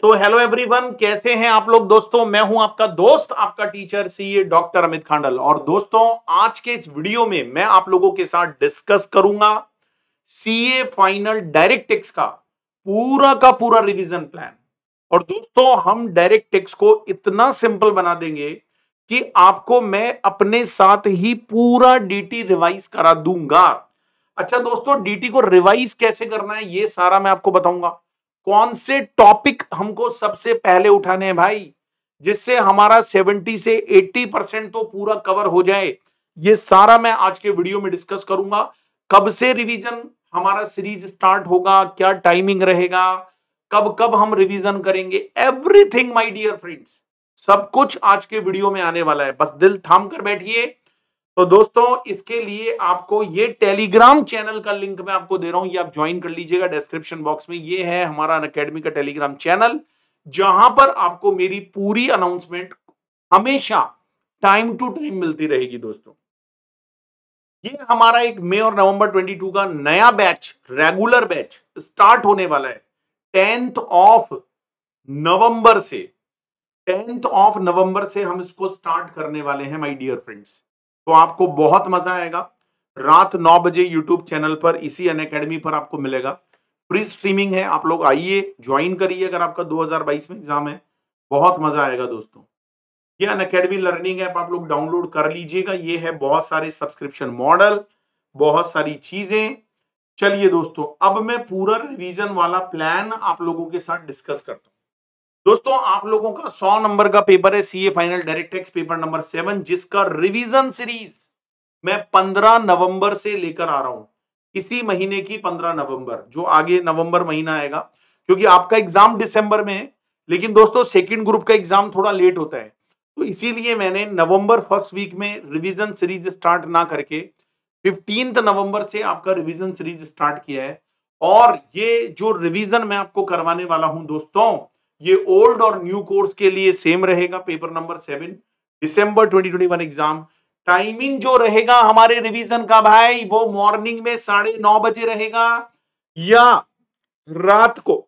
so hello everyone कैसे हैं आप लोग दोस्तों मैं हूं आपका दोस्त आपका teacher a doctor Amit Khandal और दोस्तों आज के इस वीडियो में मैं आप लोगों के साथ डिस्कस करूंगा सीए फाइनल डायरेक्ट टेक्स का पूरा का पूरा रिवीजन प्लान और दोस्तों हम डायरेक्ट टेक्स को इतना सिंपल बना देंगे कि आपको मैं अपने साथ ही पूरा डीटी रिवाइज करा दूंगा अच्छा दोस्तों डीटी को रिवाइज कैसे करना है ये सारा मैं आपको बताऊंगा कौन से टॉपिक हमको सबसे पहले उठाने हैं भाई जिससे हमारा 70 से 80 परसेंट तो पूरा कवर हो जाए ये सारा मैं आज के वीडियो में डिस्कस करूंगा कब से रिवीजन हमारा सीरीज स्टार्ट होगा क्या टाइमिंग रहेगा कब कब हम रिवीजन करेंगे एवरीथिंग माय डियर फ्रेंड्स सब कुछ आज के वीडियो में आने वाला है बस दिल थाम कर बैठिए तो दोस्तों इसके लिए आपको ये टेलीग्राम चैनल का लिंक मैं आपको दे रहा हूं ये आप ज्वाइन कर लीजिएगा डिस्क्रिप्शन बॉक्स में ये है हमारा अकेडमी का टेलीग्राम चैनल जहां पर आपको मेरी पूरी अनाउंसमेंट हमेशा टाइम टू टाइम मिलती रहेगी दोस्तों ये हमारा एक मई और नवंबर 22 का नया बैच रेगुलर बैच स्टार्ट होने वाला है टेंथ ऑफ नवंबर से टेंथ ऑफ नवंबर से हम इसको स्टार्ट करने वाले हैं माय डियर फ्रेंड्स तो आपको बहुत मजा आएगा रात नौ बजे यूट्यूब चैनल पर इसी अन अकेडमी पर आपको मिलेगा फ्री स्ट्रीमिंग है आप लोग आइए ज्वाइन करिए अगर आपका 2022 में एग्जाम है बहुत मजा आएगा दोस्तों ये अन अकेडमी लर्निंग ऐप आप लोग डाउनलोड कर लीजिएगा ये है बहुत सारे सब्सक्रिप्शन मॉडल बहुत सारी चीजें चलिए दोस्तों अब मैं पूरा रिविजन वाला प्लान आप लोगों के साथ डिस्कस करता हूँ दोस्तों आप लोगों का 100 नंबर का पेपर है CA final direct tax paper number seven जिसका रिवीजन सीरीज मैं 15 नवंबर से लेकर आ रहा हूं इसी महीने की 15 नवंबर जो आगे नवंबर महीना आएगा क्योंकि आपका एग्जाम दिसंबर में है लेकिन दोस्तों सेकंड ग्रुप का एग्जाम थोड़ा लेट होता है तो इसीलिए मैंने नवंबर फर्स्ट वीक में रिविजन सीरीज स्टार्ट ना करके फिफ्टींथ नवंबर से आपका रिविजन सीरीज स्टार्ट किया है और ये जो रिविजन मैं आपको करवाने वाला हूं दोस्तों ये ओल्ड और न्यू कोर्स के लिए सेम रहेगा पेपर नंबर सेवन दिसंबर 2021 एग्जाम टाइमिंग जो रहेगा हमारे रिवीजन का भाई वो मॉर्निंग में साढ़े नौ बजे रहेगा या रात को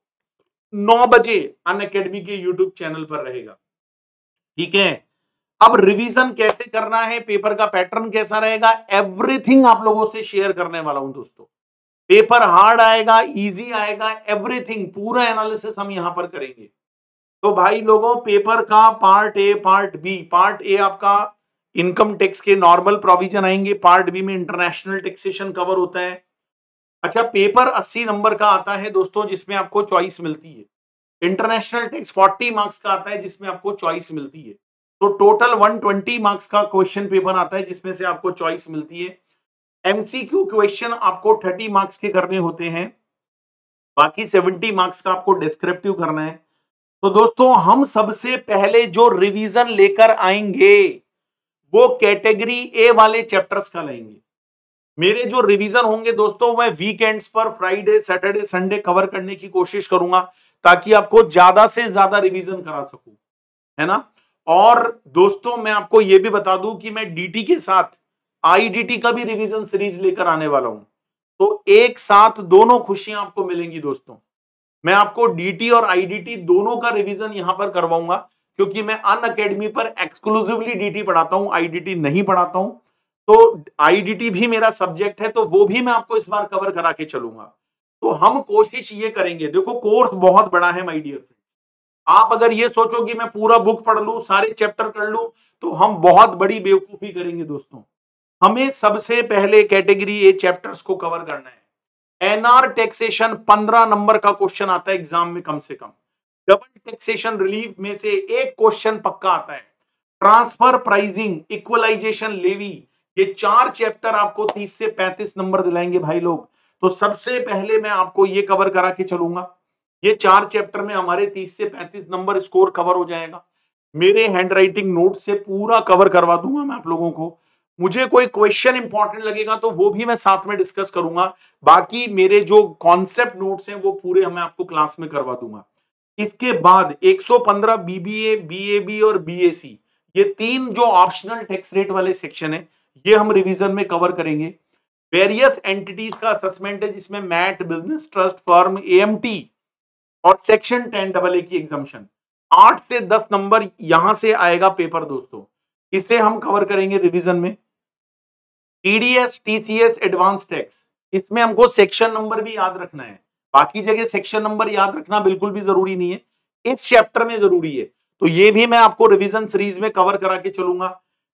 नौ बजे अन अकेडमी के यूट्यूब चैनल पर रहेगा ठीक है अब रिवीजन कैसे करना है पेपर का पैटर्न कैसा रहेगा एवरीथिंग आप लोगों से शेयर करने वाला हूं दोस्तों पेपर हार्ड आएगा इजी आएगा एवरीथिंग पूरा एनालिसिस हम यहां पर करेंगे तो भाई लोगों पेपर का part A part B part A आपका इनकम टैक्स के नॉर्मल प्रोविजन आएंगे पार्ट बी में इंटरनेशनल टैक्सेशन कवर होता है अच्छा पेपर 80 नंबर का आता है दोस्तों जिसमें आपको चॉइस मिलती है इंटरनेशनल टैक्स 40 मार्क्स का आता है जिसमें आपको चॉइस मिलती है तो टोटल 120 मार्क्स का क्वेश्चन पेपर आता है जिसमें से आपको चॉइस मिलती है एमसीक्यू क्वेश्चन आपको 30 मार्क्स के करने होते हैं बाकी 70 मार्क्स का आपको डिस्क्रिप्टिव करना है तो दोस्तों हम सबसे पहले जो रिवीजन लेकर आएंगे वो कैटेगरी ए वाले चैप्टर्स का लेंगे मेरे जो रिवीजन होंगे दोस्तों मैं वीकेंड्स पर फ्राइडे सैटरडे संडे कवर करने की कोशिश करूंगा ताकि आपको ज्यादा से ज्यादा रिवीजन करा सकूं है ना और दोस्तों मैं आपको यह भी बता दूं कि मैं डीटी के साथ आईडीटी का भी रिवीजन सीरीज लेकर आने वाला हूं तो एक साथ दोनों खुशियां आपको मिलेंगी दोस्तों मैं आपको डीटी और आईडीटी दोनों का रिवीजन यहां पर करवाऊंगा क्योंकि मैं अन अकेडमी पर एक्सक्लूसिवली डीटी पढ़ाता हूं आईडीटी नहीं पढ़ाता हूं तो आईडीटी भी मेरा सब्जेक्ट है तो वो भी मैं आपको इस बार कवर करा के चलूंगा तो हम कोशिश ये करेंगे देखो कोर्स बहुत बड़ा है माई डियर फ्रेंड आप अगर ये सोचो कि मैं पूरा बुक पढ़ लू सारे चैप्टर कर लू तो हम बहुत बड़ी बेवकूफी करेंगे दोस्तों हमें सबसे पहले कैटेगरी ए चैप्टर्स को कवर करना है एनआर टैक्सेशन पंद्रह नंबर का क्वेश्चन आता है एग्जाम में कम से कम डबल टैक्सेशन रिलीफ में से एक क्वेश्चन पक्का आता है ट्रांसफर प्राइजिंग इक्वलाइजेशन लेवी ये चार चैप्टर आपको 30 से 35 नंबर दिलाएंगे भाई लोग तो सबसे पहले मैं आपको ये कवर करा के चलूंगा ये चार चैप्टर में हमारे 30 से 35 नंबर स्कोर कवर हो जाएगा मेरे हैंडराइटिंग नोट से पूरा कवर करवा दूंगा मैं आप लोगों को मुझे कोई क्वेश्चन इंपॉर्टेंट लगेगा तो वो भी मैं साथ में डिस्कस करूंगा बाकी मेरे जो कॉन्सेप्ट नोट्स हैं वो पूरे हमें आपको क्लास में करवा दूंगा इसके बाद 115 बीबीए बीएबी और बीएसी ये तीन जो ऑप्शनल टैक्स रेट वाले सेक्शन है ये हम रिविजन में कवर करेंगे वेरियस एंटिटीज का असेसमेंट है जिसमें MAT business trust firm A और सेक्शन टेन डबल ए की एग्जामेशन आठ से दस नंबर यहां से आएगा पेपर दोस्तों इसे हम कवर करेंगे रिवीजन में टीडीएस टीसीएस एडवांस टैक्स इसमें हमको सेक्शन नंबर भी याद रखना है बाकी जगह सेक्शन नंबर याद रखना बिल्कुल भी जरूरी नहीं है इस चैप्टर में जरूरी है तो ये भी मैं आपको रिवीजन सीरीज में कवर करा के चलूंगा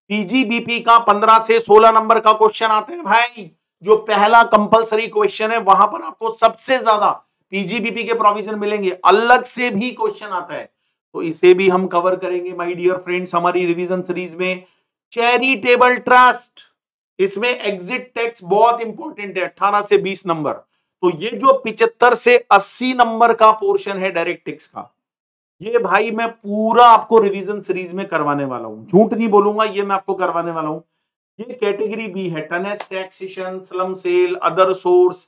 पीजीबीपी का 15 से 16 नंबर का क्वेश्चन आते हैं भाई जो पहला कंपलसरी क्वेश्चन है वहां पर आपको सबसे ज्यादा पीजीबीपी के प्रोविजन मिलेंगे अलग से भी क्वेश्चन आता है तो इसे भी हम कवर करेंगे माय डियर फ्रेंड्स हमारी रिवीजन सीरीज में चैरिटेबल ट्रस्ट इसमें एग्जिट टैक्स बहुत इंपॉर्टेंट है अठारह से बीस नंबर तो ये जो पिचहत्तर से अस्सी नंबर का पोर्शन है डायरेक्ट टैक्स का ये भाई मैं पूरा आपको रिवीजन सीरीज में करवाने वाला हूँ झूठ नहीं बोलूंगा ये मैं आपको करवाने वाला हूँ ये कैटेगरी बी है tonnage taxation slump sale other source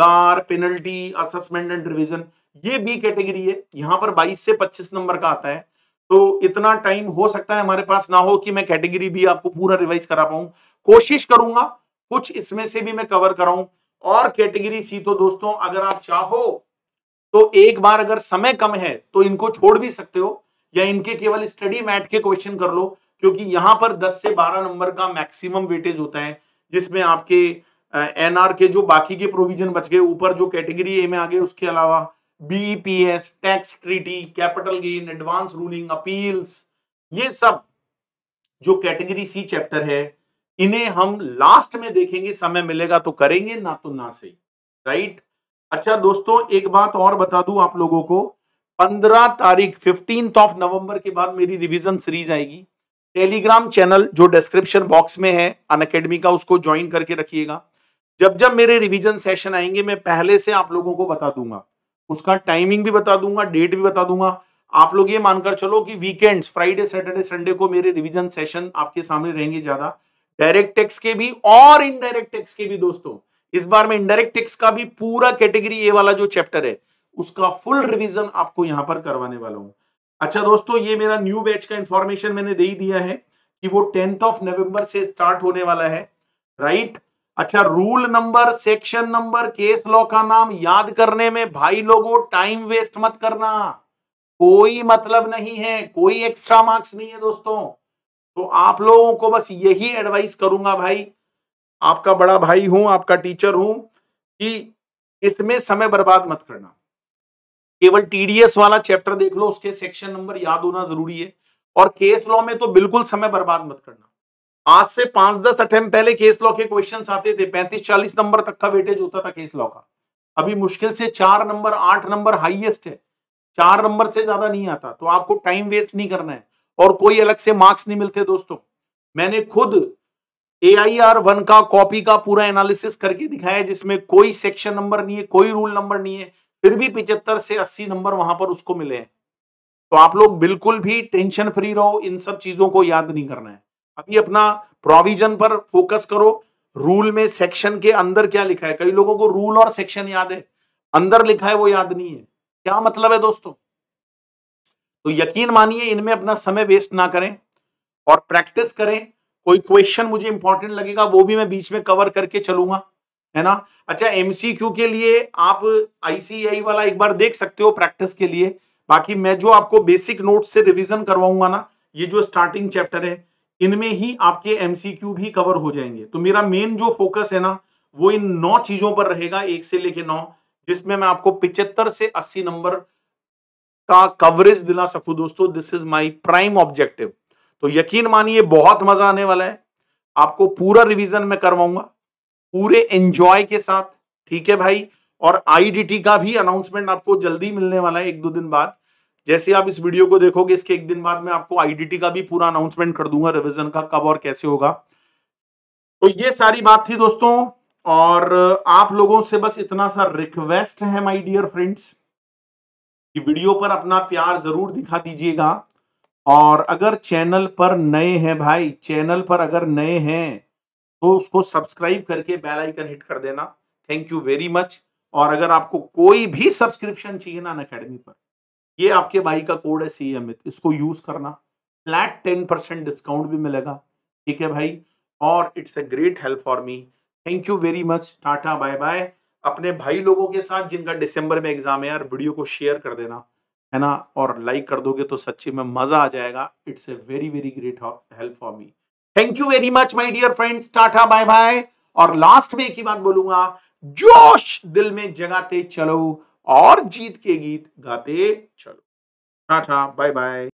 car penalty assessment and revision ये बी कैटेगरी है यहां पर 22 से 25 नंबर का आता है तो इतना टाइम हो सकता है हमारे पास ना हो कि मैं कैटेगरी भी आपको पूरा रिवाइज करा पाऊं कोशिश करूंगा कुछ इसमें से भी मैं कवर कराऊं और कैटेगरी सी तो दोस्तों अगर आप चाहो तो एक बार अगर समय कम है तो इनको छोड़ भी सकते हो या इनके केवल स्टडी मैट के क्वेश्चन कर लो क्योंकि यहां पर 10 से 12 नंबर का मैक्सिमम वेटेज होता है जिसमें आपके एनआर के जो बाकी के प्रोविजन बच गए ऊपर जो कैटेगरी ए में आ गए उसके अलावा BPS tax treaty capital gain advance ruling appeals ये सब जो कैटेगरी सी चैप्टर है इन्हें हम लास्ट में देखेंगे समय मिलेगा तो करेंगे ना तो ना सही राइट अच्छा दोस्तों एक बात और बता दूं आप लोगों को पंद्रह तारीख फिफ्टीन ऑफ नवंबर के बाद मेरी रिवीजन सीरीज आएगी टेलीग्राम चैनल जो डिस्क्रिप्शन बॉक्स में है अन अकेडमी का उसको ज्वाइन करके रखिएगा जब जब मेरे रिवीजन सेशन आएंगे मैं पहले से आप लोगों को बता दूंगा उसका टाइमिंग भी बता दूंगा डेट भी बता दूंगा आप लोग ये मानकर चलो कि वीकेंड्स फ्राइडे सैटरडे संडे को मेरे रिवीजन सेशन आपके सामने रहेंगे ज्यादा डायरेक्ट टैक्स के भी और इनडायरेक्ट टैक्स के भी दोस्तों इस बार में इनडायरेक्ट टैक्स का भी पूरा कैटेगरी ए वाला जो चैप्टर है उसका फुल रिवीजन आपको यहां पर करवाने वाला हूं अच्छा दोस्तों ये मेरा न्यू बैच का इंफॉर्मेशन मैंने दे ही दिया है कि वो टेंथ ऑफ नवंबर से स्टार्ट होने वाला है राइट अच्छा rule number section number case law का नाम याद करने में भाई लोगों टाइम वेस्ट मत करना कोई मतलब नहीं है कोई एक्स्ट्रा मार्क्स नहीं है दोस्तों तो आप लोगों को बस यही एडवाइस करूंगा भाई आपका बड़ा भाई हूं आपका टीचर हूं कि इसमें समय बर्बाद मत करना केवल टीडीएस वाला चैप्टर देख लो उसके सेक्शन नंबर याद होना जरूरी है और केस लॉ में तो बिल्कुल समय बर्बाद मत करना आज से पांच दस अटेम्प पहले केस लॉ के क्वेश्चन आते थे पैंतीस चालीस नंबर तक का वेटेज होता था केस लॉ का अभी मुश्किल से चार नंबर आठ नंबर हाईएस्ट है चार नंबर से ज्यादा नहीं आता तो आपको टाइम वेस्ट नहीं करना है और कोई अलग से मार्क्स नहीं मिलते दोस्तों मैंने खुद ए आई आर वन का कॉपी का पूरा एनालिसिस करके दिखाया जिसमें कोई सेक्शन नंबर नहीं है कोई रूल नंबर नहीं है फिर भी पिचहत्तर से अस्सी नंबर वहां पर उसको मिले हैं तो आप लोग बिल्कुल भी टेंशन फ्री रहो इन सब चीजों को याद नहीं करना है अभी अपना प्रोविजन पर फोकस करो रूल में सेक्शन के अंदर क्या लिखा है कई लोगों को रूल और सेक्शन याद है अंदर लिखा है वो याद नहीं है क्या मतलब है दोस्तों तो यकीन मानिए इनमें अपना समय वेस्ट ना करें और प्रैक्टिस करें कोई क्वेश्चन मुझे इंपॉर्टेंट लगेगा वो भी मैं बीच में कवर करके चलूंगा है ना अच्छा एमसीक्यू के लिए आप आईसीआई e वाला एक बार देख सकते हो प्रैक्टिस के लिए बाकी मैं जो आपको बेसिक नोट से रिविजन करवाऊंगा ना ये जो स्टार्टिंग चैप्टर है इनमें ही आपके एमसीक्यू भी कवर हो जाएंगे तो मेरा मेन जो फोकस है ना वो इन नौ चीजों पर रहेगा एक से लेके नौ जिसमें मैं आपको पिचहत्तर से अस्सी नंबर का कवरेज दिला सकूं दोस्तों this is my prime objective तो यकीन मानिए बहुत मजा आने वाला है आपको पूरा रिवीजन में करवाऊंगा पूरे एंजॉय के साथ ठीक है भाई और आईडीटी का भी अनाउंसमेंट आपको जल्दी मिलने वाला है एक दो दिन बाद जैसे आप इस वीडियो को देखोगे इसके एक दिन बाद में आपको आईडीटी का भी पूरा अनाउंसमेंट कर दूंगा रिविजन का कब और कैसे होगा तो ये सारी बात थी दोस्तों और आप लोगों से बस इतना सा रिक्वेस्ट है माई डियर फ्रेंड्स कि वीडियो पर अपना प्यार जरूर दिखा दीजिएगा और अगर चैनल पर नए हैं भाई चैनल पर अगर नए हैं तो उसको सब्सक्राइब करके बेल आइकन हिट कर देना थैंक यू वेरी मच और अगर आपको कोई भी सब्सक्रिप्शन चाहिए ना अकेडमी पर ये आपके भाई का कोड है सी अमित इसको यूज करना फ्लैट टेन परसेंट डिस्काउंट भी मिलेगा ठीक है भाई और it's a great help for me thank you very much tata bye bye अपने भाई लोगों के साथ जिनका दिसंबर में एग्जाम है यार वीडियो को शेयर कर देना है ना और लाइक कर दोगे तो सच्ची में मजा आ जाएगा it's a very very great help for me thank you very much my dear friends tata bye bye और लास्ट में एक ही बात बोलूंगा जोश दिल में जगाते चलो और जीत के गीत गाते चलो टाटा बाय बाय